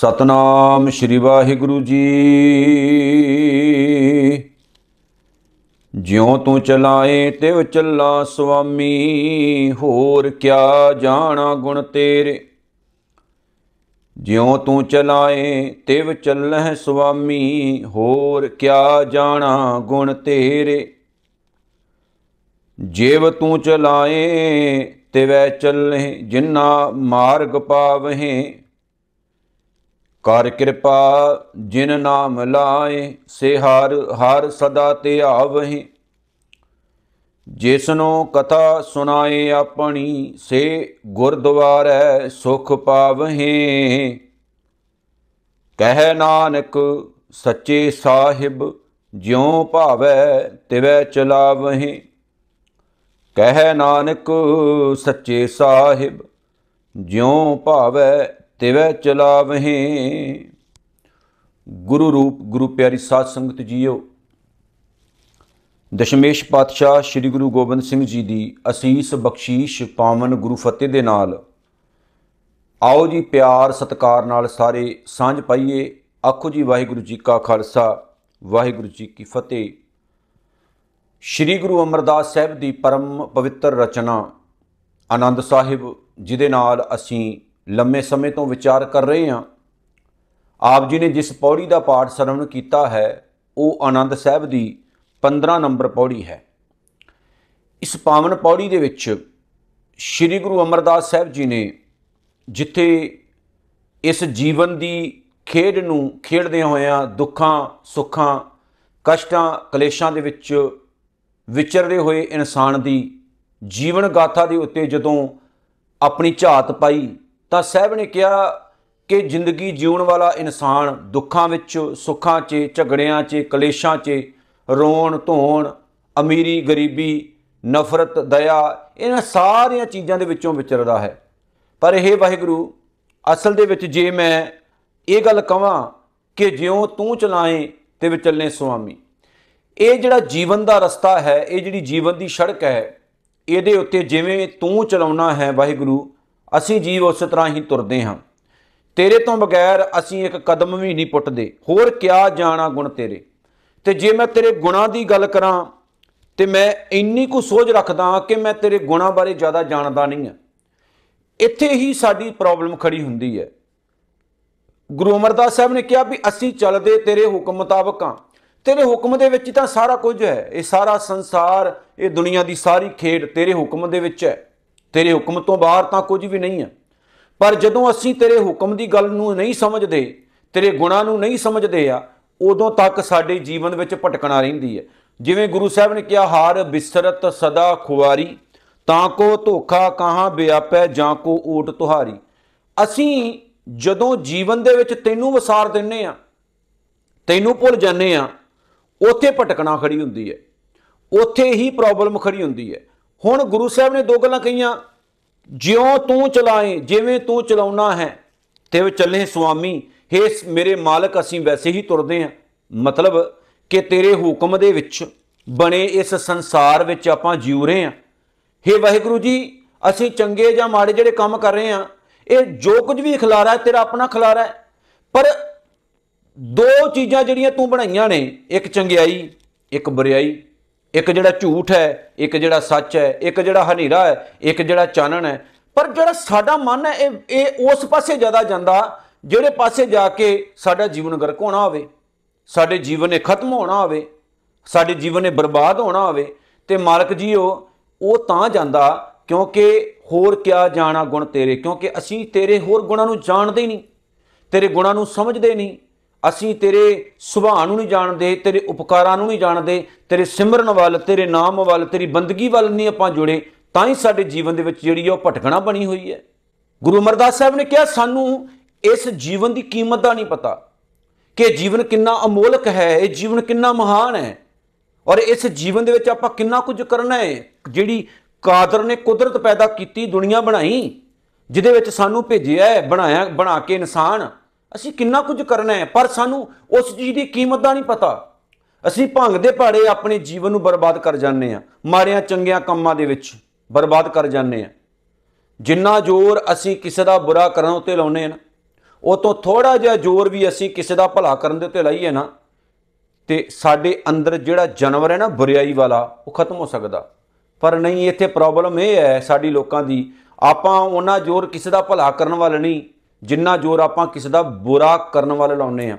ਸਤਨਾਮ ਸ੍ਰੀ ਵਾਹਿਗੁਰੂ ਜੀ ਜਿਉ ਤੂੰ ਚਲਾਏ ਤਿਵ ਚੱਲਾ ਸੁਆਮੀ ਹੋਰ ਕਿਆ ਜਾਣਾ ਗੁਣ ਤੇਰੇ ਜਿਉ ਤੂੰ ਚਲਾਏ ਤਿਵ ਚੱਲਹਿ ਸੁਆਮੀ ਹੋਰ ਕਿਆ ਜਾਣਾ ਗੁਣ ਤੇਰੇ ਜੇਵ ਤੂੰ ਚਲਾਏ ਤਿਵੈ ਚੱਲਹਿ ਜਿਨਾ ਮਾਰਗ ਪਾਵਹਿ ਕਰ ਕਿਰਪਾ ਜਿਨ ਨਾਮ ਲਾਏ ਸੇ ਹਰ ਹਰ ਸਦਾ ਧਿਆਵਹੀਂ ਜਿਸਨੋ ਕਥਾ ਸੁਣਾਏ ਆਪਣੀ ਸੇ ਗੁਰਦੁਆਰੈ ਸੁਖ ਪਾਵਹਿ ਕਹਿ ਨਾਨਕ ਸੱਚੇ ਸਾਹਿਬ ਜਿਉ ਭਾਵੈ ਤਿਵੈ ਚਲਾਵਹਿ ਕਹਿ ਨਾਨਕ ਸੱਚੇ ਸਾਹਿਬ ਜਿਉ ਭਾਵੈ ਤਿਵੈ ਚਲਾਵਹੀਂ ਗੁਰੂ ਰੂਪ ਗੁਰੂ ਪਿਆਰੀ ਸਾਧ ਸੰਗਤ ਜੀਓ ਦਸ਼ਮੇਸ਼ ਪਾਤਸ਼ਾਹ ਸ੍ਰੀ ਗੁਰੂ ਗੋਬਿੰਦ ਸਿੰਘ ਜੀ ਦੀ ਅਸੀਸ ਬਖਸ਼ੀਸ਼ ਪਾਵਨ ਗੁਰੂ ਫਤਿਹ ਦੇ ਨਾਲ ਆਓ ਜੀ ਪਿਆਰ ਸਤਕਾਰ ਨਾਲ ਸਾਰੇ ਸਾਂਝ ਪਾਈਏ ਆਖੋ ਜੀ ਵਾਹਿਗੁਰੂ ਜੀ ਕਾ ਖਾਲਸਾ ਵਾਹਿਗੁਰੂ ਜੀ ਕੀ ਫਤਿਹ ਸ੍ਰੀ ਗੁਰੂ ਅਮਰਦਾਸ ਸਾਹਿਬ ਦੀ ਪਰਮ ਪਵਿੱਤਰ ਰਚਨਾ ਆਨੰਦ ਸਾਹਿਬ ਜਿਹਦੇ ਨਾਲ ਅਸੀਂ ਲੰਮੇ ਸਮੇਂ ਤੋਂ ਵਿਚਾਰ ਕਰ ਰਹੇ ਹਾਂ ਆਪ ਜੀ ਨੇ ਜਿਸ ਪੌੜੀ ਦਾ ਪਾਠ ਸਰਵਣ ਕੀਤਾ ਹੈ ਉਹ ਆਨੰਦ ਸਾਹਿਬ ਦੀ 15 ਨੰਬਰ ਪੌੜੀ ਹੈ ਇਸ ਪਾਵਨ ਪੌੜੀ ਦੇ ਵਿੱਚ ਸ੍ਰੀ ਗੁਰੂ ਅਮਰਦਾਸ ਸਾਹਿਬ ਜੀ ਨੇ ਜਿੱਥੇ ਇਸ ਜੀਵਨ ਦੀ ਖੇਡ ਨੂੰ ਖੇਡਦੇ ਹੋਇਆਂ ਦੁੱਖਾਂ ਸੁੱਖਾਂ ਕਸ਼ਟਾਂ ਕਲੇਸ਼ਾਂ ਦੇ ਵਿੱਚ ਵਿਚਰਦੇ ਹੋਏ ਇਨਸਾਨ ਦੀ ਜੀਵਨ ਗਾਥਾ ਦੇ ਉੱਤੇ ਜਦੋਂ ਆਪਣੀ ਝਾਤ ਪਾਈ ਤਾਂ ਸਾਹਿਬ ਨੇ ਕਿਹਾ ਕਿ ਜ਼ਿੰਦਗੀ ਜਿਉਣ ਵਾਲਾ ਇਨਸਾਨ ਦੁੱਖਾਂ ਵਿੱਚ ਸੁੱਖਾਂ 'ਚ ਝਗੜਿਆਂ 'ਚ ਕਲੇਸ਼ਾਂ 'ਚ ਰੋਣ ਧੋਣ ਅਮੀਰੀ ਗਰੀਬੀ ਨਫ਼ਰਤ ਦਇਆ ਇਹਨਾਂ ਸਾਰੀਆਂ ਚੀਜ਼ਾਂ ਦੇ ਵਿੱਚੋਂ ਵਿਚਰਦਾ ਹੈ ਪਰ ਇਹ ਵਾਹਿਗੁਰੂ ਅਸਲ ਦੇ ਵਿੱਚ ਜੇ ਮੈਂ ਇਹ ਗੱਲ ਕਵਾਂ ਕਿ ਜਿਉਂ ਤੂੰ ਚਲਾਏ ਤੇ ਵਿਚੱਲੇ ਸੁਆਮੀ ਇਹ ਜਿਹੜਾ ਜੀਵਨ ਦਾ ਰਸਤਾ ਹੈ ਇਹ ਜਿਹੜੀ ਜੀਵਨ ਦੀ ਸੜਕ ਹੈ ਇਹਦੇ ਉੱਤੇ ਜਿਵੇਂ ਤੂੰ ਚਲਾਉਣਾ ਹੈ ਵਾਹਿਗੁਰੂ ਅਸੀਂ ਜੀਵ ਉਸੇ ਤਰ੍ਹਾਂ ਹੀ ਤੁਰਦੇ ਹਾਂ ਤੇਰੇ ਤੋਂ ਬਗੈਰ ਅਸੀਂ ਇੱਕ ਕਦਮ ਵੀ ਨਹੀਂ ਪੁੱਟਦੇ ਹੋਰ ਕਿਆ ਜਾਣਾ ਗੁਣ ਤੇਰੇ ਤੇ ਜੇ ਮੈਂ ਤੇਰੇ ਗੁਣਾ ਦੀ ਗੱਲ ਕਰਾਂ ਤੇ ਮੈਂ ਇੰਨੀ ਕੁ ਸੋਝ ਰੱਖਦਾ ਕਿ ਮੈਂ ਤੇਰੇ ਗੁਣਾ ਬਾਰੇ ਜ਼ਿਆਦਾ ਜਾਣਦਾ ਨਹੀਂ ਹਾਂ ਇੱਥੇ ਹੀ ਸਾਡੀ ਪ੍ਰੋਬਲਮ ਖੜੀ ਹੁੰਦੀ ਹੈ ਗੁਰੂ ਅਮਰਦਾਸ ਸਾਹਿਬ ਨੇ ਕਿਹਾ ਵੀ ਅਸੀਂ ਚੱਲਦੇ ਤੇਰੇ ਹੁਕਮ ਮੁਤਾਬਕ ਆ ਤੇਰੇ ਹੁਕਮ ਦੇ ਵਿੱਚ ਤਾਂ ਸਾਰਾ ਕੁਝ ਹੈ ਇਹ ਸਾਰਾ ਸੰਸਾਰ ਇਹ ਦੁਨੀਆ ਦੀ ਸਾਰੀ ਖੇਡ ਤੇਰੇ ਹੁਕਮ ਦੇ ਵਿੱਚ ਹੈ ਤੇਰੇ ਹੁਕਮ ਤੋਂ ਬਾਹਰ ਤਾਂ ਕੁਝ ਵੀ ਨਹੀਂ ਹੈ ਪਰ ਜਦੋਂ ਅਸੀਂ ਤੇਰੇ ਹੁਕਮ ਦੀ ਗੱਲ ਨੂੰ ਨਹੀਂ ਸਮਝਦੇ ਤੇਰੇ ਗੁਣਾਂ ਨੂੰ ਨਹੀਂ ਸਮਝਦੇ ਆ ਉਦੋਂ ਤੱਕ ਸਾਡੇ ਜੀਵਨ ਵਿੱਚ ਭਟਕਣਾ ਰਹਿੰਦੀ ਹੈ ਜਿਵੇਂ ਗੁਰੂ ਸਾਹਿਬ ਨੇ ਕਿਹਾ ਹਾਰ ਬਿਸਰਤ ਸਦਾ ਖੁਵਾਰੀ ਤਾਂ ਕੋ ਧੋਖਾ ਕਹਾ ਬਿਆਪੈ ਜਾਂ ਕੋ ਓਟ ਤੁਹਾਰੀ ਅਸੀਂ ਜਦੋਂ ਜੀਵਨ ਦੇ ਵਿੱਚ ਤੈਨੂੰ ਵਸਾਰ ਦਿੰਨੇ ਆ ਤੈਨੂੰ ਭੁੱਲ ਜਾਂਦੇ ਆ ਉੱਥੇ ਭਟਕਣਾ ਖੜੀ ਹੁੰਦੀ ਹੈ ਉੱਥੇ ਹੀ ਪ੍ਰੋਬਲਮ ਖੜੀ ਹੁੰਦੀ ਹੈ ਹੁਣ ਗੁਰੂ ਸਾਹਿਬ ਨੇ ਦੋ ਗੱਲਾਂ ਕਹੀਆਂ ਜਿਉਂ ਤੂੰ ਚਲਾਏ ਜਿਵੇਂ ਤੂੰ ਚਲਾਉਣਾ ਹੈ ਤੇ ਚੱਲੇ ਸੁਆਮੀ ਹੇ ਮੇਰੇ ਮਾਲਕ ਅਸੀਂ ਵੈਸੇ ਹੀ ਤੁਰਦੇ ਆ ਮਤਲਬ ਕਿ ਤੇਰੇ ਹੁਕਮ ਦੇ ਵਿੱਚ ਬਣੇ ਇਸ ਸੰਸਾਰ ਵਿੱਚ ਆਪਾਂ ਜੀਉ ਰਹੇ ਆ ਹੇ ਵਾਹਿਗੁਰੂ ਜੀ ਅਸੀਂ ਚੰਗੇ ਜਾਂ ਮਾੜੇ ਜਿਹੜੇ ਕੰਮ ਕਰ ਰਹੇ ਆ ਇਹ ਜੋ ਕੁਝ ਵੀ ਖਲਾਰਾ ਹੈ ਤੇਰਾ ਆਪਣਾ ਖਲਾਰਾ ਹੈ ਪਰ ਦੋ ਚੀਜ਼ਾਂ ਜਿਹੜੀਆਂ ਤੂੰ ਬਣਾਈਆਂ ਨੇ ਇੱਕ ਚੰਗਿਆਈ ਇੱਕ ਬੁਰਾਈ ਇੱਕ ਜਿਹੜਾ ਝੂਠ ਹੈ ਇੱਕ ਜਿਹੜਾ ਸੱਚ ਹੈ ਇੱਕ ਜਿਹੜਾ ਹਨੇਰਾ ਹੈ ਇੱਕ ਜਿਹੜਾ ਚਾਨਣ ਹੈ ਪਰ ਜਿਹੜਾ ਸਾਡਾ ਮਨ ਹੈ ਇਹ ਇਹ ਉਸ ਪਾਸੇ ਜ਼ਿਆਦਾ ਜਾਂਦਾ ਜਿਹੜੇ ਪਾਸੇ ਜਾ ਕੇ ਸਾਡਾ ਜੀਵਨ ਗਰਕ ਹੋਣਾ ਹੋਵੇ ਸਾਡੇ ਜੀਵਨ ਨੇ ਖਤਮ ਹੋਣਾ ਹੋਵੇ ਸਾਡੇ ਜੀਵਨ ਨੇ ਬਰਬਾਦ ਹੋਣਾ ਹੋਵੇ ਤੇ ਮਾਲਕ ਜੀਓ ਉਹ ਤਾਂ ਜਾਂਦਾ ਕਿਉਂਕਿ ਹੋਰ ਕਿਆ ਜਾਣਾ ਗੁਣ ਤੇਰੇ ਕਿਉਂਕਿ ਅਸੀਂ ਤੇਰੇ ਹੋਰ ਗੁਣਾਂ ਨੂੰ ਜਾਣਦੇ ਹੀ ਨਹੀਂ ਤੇਰੇ ਗੁਣਾਂ ਨੂੰ ਸਮਝਦੇ ਨਹੀਂ ਅਸੀਂ ਤੇਰੇ ਸੁਭਾਅ ਨੂੰ ਨਹੀਂ ਜਾਣਦੇ ਤੇਰੇ ਉਪਕਾਰਾਂ ਨੂੰ ਨਹੀਂ ਜਾਣਦੇ ਤੇਰੇ ਸਿਮਰਨ ਵੱਲ ਤੇਰੇ ਨਾਮ ਵੱਲ ਤੇਰੀ ਬੰਦਗੀ ਵੱਲ ਨਹੀਂ ਆਪਾਂ ਜੁੜੇ ਤਾਂ ਹੀ ਸਾਡੇ ਜੀਵਨ ਦੇ ਵਿੱਚ ਜਿਹੜੀ ਉਹ ਭਟਕਣਾ ਬਣੀ ਹੋਈ ਹੈ ਗੁਰੂ ਅਮਰਦਾਸ ਸਾਹਿਬ ਨੇ ਕਿਹਾ ਸਾਨੂੰ ਇਸ ਜੀਵਨ ਦੀ ਕੀਮਤ ਦਾ ਨਹੀਂ ਪਤਾ ਕਿ ਜੀਵਨ ਕਿੰਨਾ ਅਮੋਲਕ ਹੈ ਇਹ ਜੀਵਨ ਕਿੰਨਾ ਮਹਾਨ ਹੈ ਔਰ ਇਸ ਜੀਵਨ ਦੇ ਵਿੱਚ ਆਪਾਂ ਕਿੰਨਾ ਕੁਝ ਕਰਨਾ ਹੈ ਜਿਹੜੀ ਕਾਦਰ ਨੇ ਕੁਦਰਤ ਪੈਦਾ ਕੀਤੀ ਦੁਨੀਆ ਬਣਾਈ ਜਿਹਦੇ ਵਿੱਚ ਸਾਨੂੰ ਭੇਜਿਆ ਹੈ ਬਣਾਇਆ ਬਣਾ ਕੇ ਇਨਸਾਨ ਅਸੀਂ ਕਿੰਨਾ ਕੁਝ ਕਰਨਾ ਹੈ ਪਰ ਸਾਨੂੰ ਉਸ ਚੀਜ਼ ਦੀ ਕੀਮਤ ਦਾ ਨਹੀਂ ਪਤਾ ਅਸੀਂ ਭੰਗ ਦੇ ਪਾੜੇ ਆਪਣੇ ਜੀਵਨ ਨੂੰ ਬਰਬਾਦ ਕਰ ਜਾਂਦੇ ਆ ਮਾਰਿਆਂ ਚੰਗਿਆਂ ਕੰਮਾਂ ਦੇ ਵਿੱਚ ਬਰਬਾਦ ਕਰ ਜਾਂਦੇ ਆ ਜਿੰਨਾ ਜ਼ੋਰ ਅਸੀਂ ਕਿਸੇ ਦਾ ਬੁਰਾ ਕਰਨ ਉਤੇ ਲਾਉਨੇ ਆ ਨਾ ਉਹ ਤੋਂ ਥੋੜਾ ਜਿਹਾ ਜ਼ੋਰ ਵੀ ਅਸੀਂ ਕਿਸੇ ਦਾ ਭਲਾ ਕਰਨ ਦੇ ਉਤੇ ਲਾਈਏ ਨਾ ਤੇ ਸਾਡੇ ਅੰਦਰ ਜਿਹੜਾ ਜਾਨਵਰ ਹੈ ਨਾ ਬੁਰੀਾਈ ਵਾਲਾ ਉਹ ਖਤਮ ਹੋ ਸਕਦਾ ਪਰ ਨਹੀਂ ਇੱਥੇ ਪ੍ਰੋਬਲਮ ਇਹ ਹੈ ਸਾਡੀ ਲੋਕਾਂ ਦੀ ਆਪਾਂ ਉਹਨਾਂ ਜ਼ੋਰ ਕਿਸੇ ਦਾ ਭਲਾ ਕਰਨ ਵਾਲ ਨਹੀਂ ਜਿੰਨਾ ਜ਼ੋਰ ਆਪਾਂ ਕਿਸੇ ਦਾ ਬੁਰਾ ਕਰਨ ਵਾਲੇ ਲਾਉਨੇ ਆ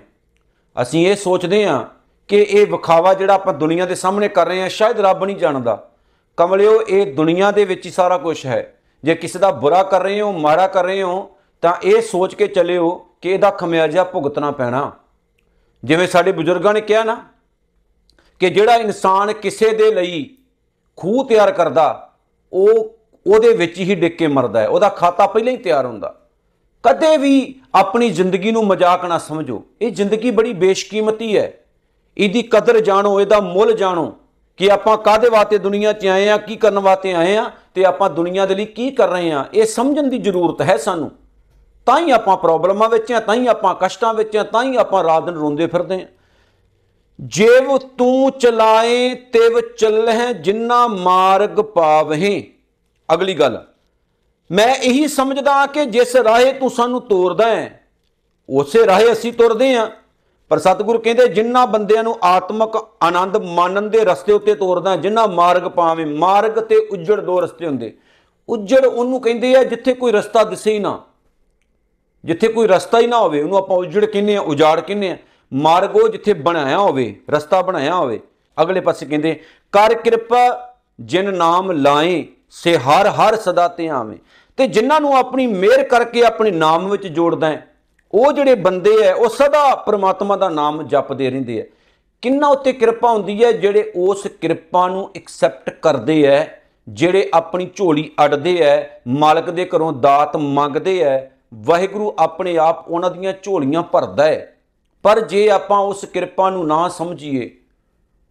ਅਸੀਂ ਇਹ ਸੋਚਦੇ ਆ ਕਿ ਇਹ ਵਿਖਾਵਾ ਜਿਹੜਾ ਆਪਾਂ ਦੁਨੀਆ ਦੇ ਸਾਹਮਣੇ ਕਰ ਰਹੇ ਆ ਸ਼ਾਇਦ ਰੱਬ ਨਹੀਂ ਜਾਣਦਾ ਕਮਲਿਓ ਇਹ ਦੁਨੀਆ ਦੇ ਵਿੱਚ ਹੀ ਸਾਰਾ ਕੁਝ ਹੈ ਜੇ ਕਿਸੇ ਦਾ ਬੁਰਾ ਕਰ ਰਹੇ ਹੋ ਮਾਰਾ ਕਰ ਰਹੇ ਹੋ ਤਾਂ ਇਹ ਸੋਚ ਕੇ ਚੱਲਿਓ ਕਿ ਇਹਦਾ ਖਮਿਆਜਾ ਭੁਗਤਣਾ ਪੈਣਾ ਜਿਵੇਂ ਸਾਡੇ ਬਜ਼ੁਰਗਾਂ ਨੇ ਕਿਹਾ ਨਾ ਕਿ ਜਿਹੜਾ ਇਨਸਾਨ ਕਿਸੇ ਦੇ ਲਈ ਖੂਹ ਤਿਆਰ ਕਰਦਾ ਉਹ ਉਹਦੇ ਵਿੱਚ ਹੀ ਡਿੱਕੇ ਮਰਦਾ ਹੈ ਉਹਦਾ ਖਾਤਾ ਪਹਿਲਾਂ ਹੀ ਤਿਆਰ ਹੁੰਦਾ ਕਦੇ ਵੀ ਆਪਣੀ ਜ਼ਿੰਦਗੀ ਨੂੰ ਮਜ਼ਾਕ ਨਾ ਸਮਝੋ ਇਹ ਜ਼ਿੰਦਗੀ ਬੜੀ ਬੇਸ਼ਕੀਮਤੀ ਹੈ ਇਹਦੀ ਕਦਰ ਜਾਣੋ ਇਹਦਾ ਮੁੱਲ ਜਾਣੋ ਕਿ ਆਪਾਂ ਕਾਦੇ ਵਾਸਤੇ ਦੁਨੀਆ 'ਚ ਆਏ ਆ ਕੀ ਕਰਨ ਵਾਸਤੇ ਆਏ ਆ ਤੇ ਆਪਾਂ ਦੁਨੀਆ ਦੇ ਲਈ ਕੀ ਕਰ ਰਹੇ ਆ ਇਹ ਸਮਝਣ ਦੀ ਜ਼ਰੂਰਤ ਹੈ ਸਾਨੂੰ ਤਾਂ ਹੀ ਆਪਾਂ ਪ੍ਰੋਬਲਮਾਂ ਵਿੱਚ ਆ ਤਾਂ ਹੀ ਆਪਾਂ ਕਸ਼ਟਾਂ ਵਿੱਚ ਆ ਤਾਂ ਹੀ ਆਪਾਂ ਰਾਤ ਦਿਨ ਰੋਂਦੇ ਫਿਰਦੇ ਆ ਜੇਵ ਤੂੰ ਚਲਾਏ ਤਿਵ ਚੱਲਹਿ ਜਿੰਨਾ ਮਾਰਗ ਪਾਵਹਿ ਅਗਲੀ ਗੱਲ ਮੈਂ ਇਹੀ ਸਮਝਦਾ ਕਿ ਜਿਸ ਰਾਹੇ ਤੂੰ ਸਾਨੂੰ ਤੋਰਦਾ ਹੈ ਉਸੇ ਰਾਹੇ ਅਸੀਂ ਤੁਰਦੇ ਹਾਂ ਪਰ ਸਤਿਗੁਰੂ ਕਹਿੰਦੇ ਜਿਨ੍ਹਾਂ ਬੰਦਿਆਂ ਨੂੰ ਆਤਮਿਕ ਆਨੰਦ ਮਾਨਣ ਦੇ ਰਸਤੇ ਉੱਤੇ ਤੋਰਦਾ ਜਿਨ੍ਹਾਂ ਮਾਰਗ ਪਾਵੇਂ ਮਾਰਗ ਤੇ ਉੱਜੜ ਦੋ ਰਸਤੇ ਹੁੰਦੇ ਉੱਜੜ ਉਹਨੂੰ ਕਹਿੰਦੇ ਆ ਜਿੱਥੇ ਕੋਈ ਰਸਤਾ ਦਿਸੇ ਹੀ ਨਾ ਜਿੱਥੇ ਕੋਈ ਰਸਤਾ ਹੀ ਨਾ ਹੋਵੇ ਉਹਨੂੰ ਆਪਾਂ ਉੱਜੜ ਕਹਿੰਦੇ ਆ ਉਜਾੜ ਕਹਿੰਦੇ ਆ ਮਾਰਗ ਉਹ ਜਿੱਥੇ ਬਣਾਇਆ ਹੋਵੇ ਰਸਤਾ ਬਣਾਇਆ ਹੋਵੇ ਅਗਲੇ ਪਾਸੇ ਕਹਿੰਦੇ ਕਰ ਕਿਰਪਾ ਜਿਨ ਨਾਮ ਲਾਏ ਸੇ ਹਰ ਹਰ ਸਦਾ ਧਿਆਵੇਂ ਤੇ ਜਿਨ੍ਹਾਂ ਨੂੰ ਆਪਣੀ ਮਿਹਰ ਕਰਕੇ ਆਪਣੇ ਨਾਮ ਵਿੱਚ ਜੋੜਦਾ ਹੈ ਉਹ ਜਿਹੜੇ ਬੰਦੇ ਐ ਉਹ ਸਦਾ ਪ੍ਰਮਾਤਮਾ ਦਾ ਨਾਮ ਜਪਦੇ ਰਹਿੰਦੇ ਐ ਕਿੰਨਾ ਉੱਤੇ ਕਿਰਪਾ ਹੁੰਦੀ ਐ ਜਿਹੜੇ ਉਸ ਕਿਰਪਾ ਨੂੰ ਐਕਸੈਪਟ ਕਰਦੇ ਐ ਜਿਹੜੇ ਆਪਣੀ ਝੋਲੀ ਅੜਦੇ ਐ ਮਾਲਕ ਦੇ ਘਰੋਂ ਦਾਤ ਮੰਗਦੇ ਐ ਵਾਹਿਗੁਰੂ ਆਪਣੇ ਆਪ ਉਹਨਾਂ ਦੀਆਂ ਝੋਲੀਆਂ ਭਰਦਾ ਐ ਪਰ ਜੇ ਆਪਾਂ ਉਸ ਕਿਰਪਾ ਨੂੰ ਨਾ ਸਮਝੀਏ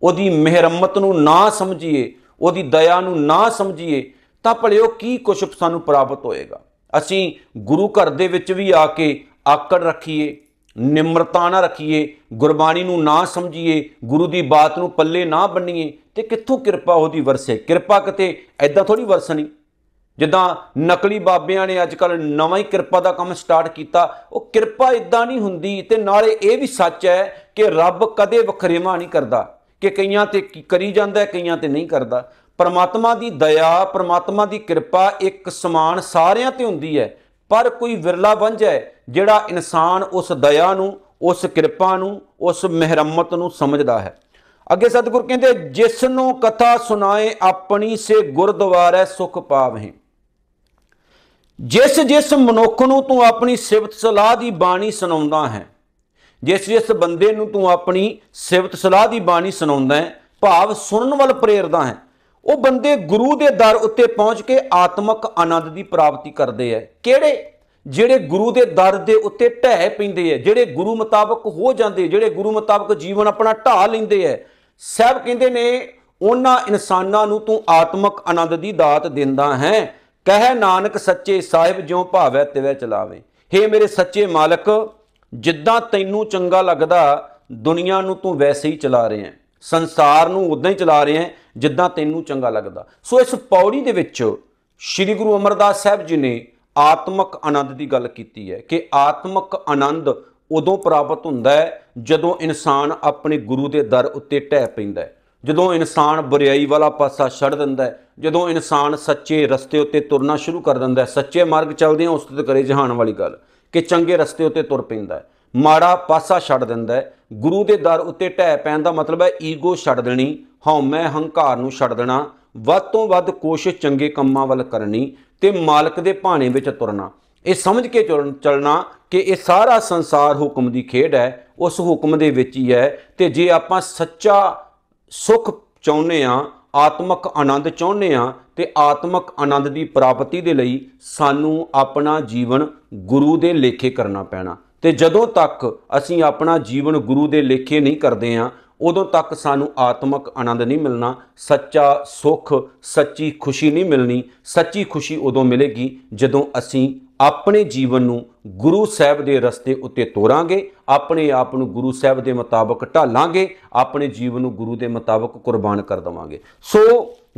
ਉਹਦੀ ਮਿਹਰਮਤ ਨੂੰ ਨਾ ਸਮਝੀਏ ਉਹਦੀ ਦਇਆ ਨੂੰ ਨਾ ਸਮਝੀਏ ਤਾਂ ਭਲਿਓ ਕੀ ਕੁਝ ਸਾਨੂੰ ਪ੍ਰਾਪਤ ਹੋਏਗਾ ਅਸੀਂ ਗੁਰੂ ਘਰ ਦੇ ਵਿੱਚ ਵੀ ਆ ਕੇ ਆਕੜ ਰੱਖੀਏ ਨਿਮਰਤਾ ਨਾ ਰੱਖੀਏ ਗੁਰਬਾਣੀ ਨੂੰ ਨਾ ਸਮਝੀਏ ਗੁਰੂ ਦੀ ਬਾਤ ਨੂੰ ਪੱਲੇ ਨਾ ਬੰਨੀਏ ਤੇ ਕਿੱਥੋਂ ਕਿਰਪਾ ਉਹਦੀ ਵਰਸੇ ਕਿਰਪਾ ਕਿਤੇ ਐਦਾਂ ਥੋੜੀ ਵਰਸਣੀ ਜਿੱਦਾਂ ਨਕਲੀ ਬਾਬਿਆਂ ਨੇ ਅੱਜ ਕੱਲ ਨਵਾਂ ਹੀ ਕਿਰਪਾ ਦਾ ਕੰਮ ਸਟਾਰਟ ਕੀਤਾ ਉਹ ਕਿਰਪਾ ਇਦਾਂ ਨਹੀਂ ਹੁੰਦੀ ਤੇ ਨਾਲੇ ਇਹ ਵੀ ਸੱਚ ਹੈ ਕਿ ਰੱਬ ਕਦੇ ਵਖਰੇਵਾ ਨਹੀਂ ਕਰਦਾ ਕਿ ਕਈਆਂ ਤੇ ਕਰੀ ਜਾਂਦਾ ਹੈ ਕਈਆਂ ਤੇ ਨਹੀਂ ਕਰਦਾ ਪਰਮਾਤਮਾ ਦੀ ਦਇਆ ਪਰਮਾਤਮਾ ਦੀ ਕਿਰਪਾ ਇੱਕ ਸਮਾਨ ਸਾਰਿਆਂ ਤੇ ਹੁੰਦੀ ਹੈ ਪਰ ਕੋਈ ਵਿਰਲਾ ਵੰਝ ਹੈ ਜਿਹੜਾ ਇਨਸਾਨ ਉਸ ਦਇਆ ਨੂੰ ਉਸ ਕਿਰਪਾ ਨੂੰ ਉਸ ਮਿਹਰਮਤ ਨੂੰ ਸਮਝਦਾ ਹੈ ਅੱਗੇ ਸਤਿਗੁਰ ਕਹਿੰਦੇ ਜਿਸ ਨੂੰ ਕਥਾ ਸੁਣਾਏ ਆਪਣੀ ਸੇ ਗੁਰਦੁਆਰੇ ਸੁਖ ਪਾਵਹਿ ਜਿਸ ਜਿਸ ਮਨੁੱਖ ਨੂੰ ਤੂੰ ਆਪਣੀ ਸਿਫਤ ਸਲਾਹ ਦੀ ਬਾਣੀ ਸੁਣਾਉਂਦਾ ਹੈ ਜਿਸ ਜਿਸ ਬੰਦੇ ਨੂੰ ਤੂੰ ਆਪਣੀ ਸਿਵਤ ਸਲਾਹ ਦੀ ਬਾਣੀ ਸੁਣਾਉਂਦਾ ਹੈ ਭਾਵ ਸੁਣਨ ਵੱਲ ਪ੍ਰੇਰਦਾ ਹੈ ਉਹ ਬੰਦੇ ਗੁਰੂ ਦੇ ਦਰ ਉੱਤੇ ਪਹੁੰਚ ਕੇ ਆਤਮਿਕ ਆਨੰਦ ਦੀ ਪ੍ਰਾਪਤੀ ਕਰਦੇ ਐ ਕਿਹੜੇ ਜਿਹੜੇ ਗੁਰੂ ਦੇ ਦਰ ਦੇ ਉੱਤੇ ਢਹਿ ਪੈਂਦੇ ਐ ਜਿਹੜੇ ਗੁਰੂ ਮੁਤਾਬਕ ਹੋ ਜਾਂਦੇ ਜਿਹੜੇ ਗੁਰੂ ਮੁਤਾਬਕ ਜੀਵਨ ਆਪਣਾ ਢਾ ਲੈਂਦੇ ਐ ਸਭ ਕਹਿੰਦੇ ਨੇ ਉਹਨਾਂ ਇਨਸਾਨਾਂ ਨੂੰ ਤੂੰ ਆਤਮਿਕ ਆਨੰਦ ਦੀ ਦਾਤ ਦਿੰਦਾ ਹੈ ਕਹਿ ਨਾਨਕ ਸੱਚੇ ਸਾਹਿਬ ਜਿਉ ਭਾਵੈ ਤਿਵੈ ਚਲਾਵੇ हे ਮੇਰੇ ਸੱਚੇ ਮਾਲਕ ਜਿੱਦਾਂ ਤੈਨੂੰ ਚੰਗਾ ਲੱਗਦਾ ਦੁਨੀਆ ਨੂੰ ਤੂੰ ਵੈਸੇ ਹੀ ਚਲਾ ਰਿਹਾ ਹੈ ਸੰਸਾਰ ਨੂੰ ਉਦਾਂ ਹੀ ਚਲਾ ਰਿਹਾ ਹੈ ਜਿੱਦਾਂ ਤੈਨੂੰ ਚੰਗਾ ਲੱਗਦਾ ਸੋ ਇਸ ਪੌੜੀ ਦੇ ਵਿੱਚ ਸ੍ਰੀ ਗੁਰੂ ਅਮਰਦਾਸ ਸਾਹਿਬ ਜੀ ਨੇ ਆਤਮਿਕ ਆਨੰਦ ਦੀ ਗੱਲ ਕੀਤੀ ਹੈ ਕਿ ਆਤਮਿਕ ਆਨੰਦ ਉਦੋਂ ਪ੍ਰਾਪਤ ਹੁੰਦਾ ਹੈ ਜਦੋਂ ਇਨਸਾਨ ਆਪਣੇ ਗੁਰੂ ਦੇ ਦਰ ਉੱਤੇ ਟਹਿ ਪੈਂਦਾ ਹੈ ਜਦੋਂ ਇਨਸਾਨ ਬੁਰਾਈ ਵਾਲਾ ਪਾਸਾ ਛੱਡ ਦਿੰਦਾ ਹੈ ਜਦੋਂ ਇਨਸਾਨ ਸੱਚੇ ਰਸਤੇ ਉੱਤੇ ਤੁਰਨਾ ਸ਼ੁਰੂ ਕਰ ਦਿੰਦਾ ਹੈ ਸੱਚੇ ਮਾਰਗ ਚੱਲਦੇ ਹਾਂ ਉਸਤਤ ਕਰੇ ਜਹਾਨ ਵਾਲੀ ਗੱਲ ਕਿ ਚੰਗੇ ਰਸਤੇ ਉੱਤੇ ਤੁਰ ਪੈਂਦਾ ਹੈ ਮਾੜਾ ਪਾਸਾ ਛੱਡ ਦਿੰਦਾ ਹੈ ਗੁਰੂ ਦੇ ਦਰ ਉੱਤੇ ਟਹਿ ਪੈਣ ਦਾ ਮਤਲਬ ਹੈ ਈਗੋ ਛੱਡ ਦੇਣੀ ਹਉਮੈ ਹੰਕਾਰ ਨੂੰ ਛੱਡ ਦੇਣਾ ਵੱਧ ਤੋਂ ਵੱਧ ਕੋਸ਼ਿਸ਼ ਚੰਗੇ ਕੰਮਾਂ ਵੱਲ ਕਰਨੀ ਤੇ ਮਾਲਕ ਦੇ ਭਾਣੇ ਵਿੱਚ ਤੁਰਨਾ ਇਹ ਸਮਝ ਕੇ ਚੱਲਣਾ ਕਿ ਇਹ ਸਾਰਾ ਸੰਸਾਰ ਹੁਕਮ ਦੀ ਖੇਡ ਹੈ ਉਸ ਹੁਕਮ ਦੇ ਵਿੱਚ ਹੀ ਹੈ ਤੇ ਜੇ ਆਪਾਂ ਸੱਚਾ ਸੁਖ ਚਾਹੁੰਦੇ ਆ ਆਤਮਿਕ ਆਨੰਦ ਚਾਹੁੰਦੇ ਆ ਤੇ ਆਤਮਿਕ ਆਨੰਦ ਦੀ ਪ੍ਰਾਪਤੀ ਦੇ ਲਈ ਸਾਨੂੰ ਆਪਣਾ ਜੀਵਨ ਗੁਰੂ ਦੇ ਲੇਖੇ ਕਰਨਾ ਪੈਣਾ ਤੇ ਜਦੋਂ ਤੱਕ ਅਸੀਂ ਆਪਣਾ ਜੀਵਨ ਗੁਰੂ ਦੇ ਲੇਖੇ ਨਹੀਂ ਕਰਦੇ ਆ ਉਦੋਂ ਤੱਕ ਸਾਨੂੰ ਆਤਮਿਕ ਆਨੰਦ ਨਹੀਂ ਮਿਲਣਾ ਸੱਚਾ ਸੁੱਖ ਸੱਚੀ ਖੁਸ਼ੀ ਨਹੀਂ ਮਿਲਣੀ ਸੱਚੀ ਖੁਸ਼ੀ ਉਦੋਂ ਮਿਲੇਗੀ ਜਦੋਂ ਅਸੀਂ ਆਪਣੇ ਜੀਵਨ ਨੂੰ ਗੁਰੂ ਸਾਹਿਬ ਦੇ ਰਸਤੇ ਉੱਤੇ ਤੋਰਾਂਗੇ ਆਪਣੇ ਆਪ ਨੂੰ ਗੁਰੂ ਸਾਹਿਬ ਦੇ ਮੁਤਾਬਕ ਢਾਲਾਂਗੇ ਆਪਣੇ ਜੀਵਨ ਨੂੰ ਗੁਰੂ ਦੇ ਮੁਤਾਬਕ ਕੁਰਬਾਨ ਕਰ ਦਵਾਂਗੇ ਸੋ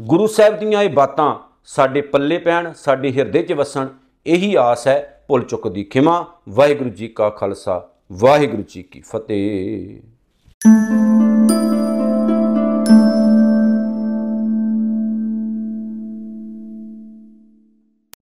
ਗੁਰੂ ਸਾਹਿਬ ਦੀਆਂ ਇਹ ਬਾਤਾਂ ਸਾਡੇ ਪੱਲੇ ਪੈਣ ਸਾਡੇ ਹਿਰਦੇ 'ਚ ਵਸਣ ਇਹੀ ਆਸ ਹੈ ਭੁੱਲ ਚੁੱਕ ਦੀ ਖਿਮਾ ਵਾਹਿਗੁਰੂ ਜੀ ਕਾ ਖਾਲਸਾ ਵਾਹਿਗੁਰੂ ਜੀ ਕੀ ਫਤਿਹ